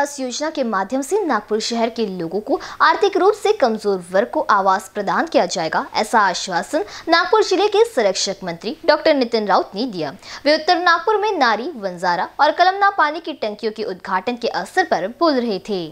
आवास योजना के माध्यम से नागपुर शहर के लोगों को आर्थिक रूप से कमजोर वर्ग को आवास प्रदान किया जाएगा ऐसा आश्वासन नागपुर जिले के संरक्षक मंत्री डॉक्टर नितिन राउत ने दिया वे उत्तर नागपुर में नारी वंजारा और कलमना पानी की टंकियों के उद्घाटन के अवसर पर बोल रहे थे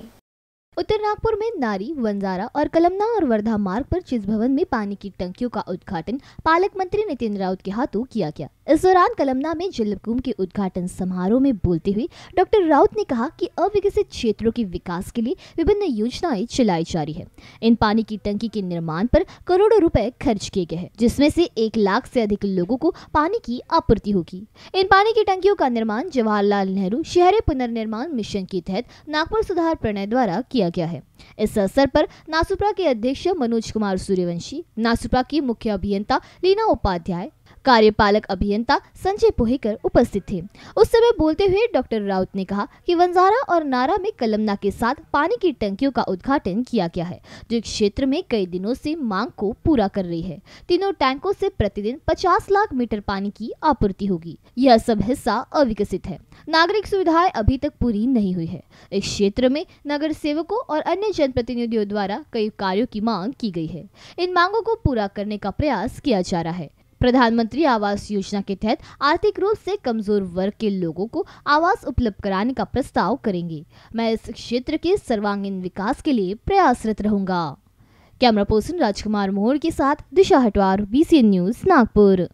उत्तर नागपुर में नारी वंजारा और कलमना और वर्धा मार्ग पर चिज भवन में पानी की टंकियों का उद्घाटन पालक मंत्री नितिन राउत के हाथों किया गया इस दौरान कलमना में जलकुंभ के उद्घाटन समारोह में बोलते हुए डॉक्टर राउत ने कहा कि अविकसित क्षेत्रों के विकास के लिए विभिन्न योजनाएं चलाई जा रही है इन पानी की टंकी के निर्माण पर करोड़ों रुपए खर्च किए गए हैं जिसमें से एक लाख से अधिक लोगों को पानी की आपूर्ति होगी इन पानी की टंकियों का निर्माण जवाहरलाल नेहरू शहरी पुनर्निर्माण मिशन के तहत नागपुर सुधार प्रणय द्वारा किया किया गया है इस अवसर पर नासुप्रा के अध्यक्ष मनोज कुमार सूर्यवंशी नासुप्रा की मुख्य अभियंता लीना उपाध्याय कार्यपालक अभियंता संजय पोहेकर उपस्थित थे उस समय बोलते हुए डॉक्टर राउत ने कहा कि वंजारा और नारा में कलमना के साथ पानी की टंकियों का उद्घाटन किया गया है जो क्षेत्र में कई दिनों से मांग को पूरा कर रही है तीनों टैंकों से प्रतिदिन 50 लाख मीटर पानी की आपूर्ति होगी यह सब हिस्सा अविकसित है नागरिक सुविधाएं अभी तक पूरी नहीं हुई है इस क्षेत्र में नगर सेवकों और अन्य जनप्रतिनिधियों द्वारा कई कार्यो की मांग की गई है इन मांगों को पूरा करने का प्रयास किया जा रहा है प्रधानमंत्री आवास योजना के तहत आर्थिक रूप से कमजोर वर्ग के लोगों को आवास उपलब्ध कराने का प्रस्ताव करेंगे मैं इस क्षेत्र के सर्वांगीण विकास के लिए प्रयासरत रहूंगा कैमरा पर्सन राजकुमार मोहर के साथ दिशा हटवार बी न्यूज नागपुर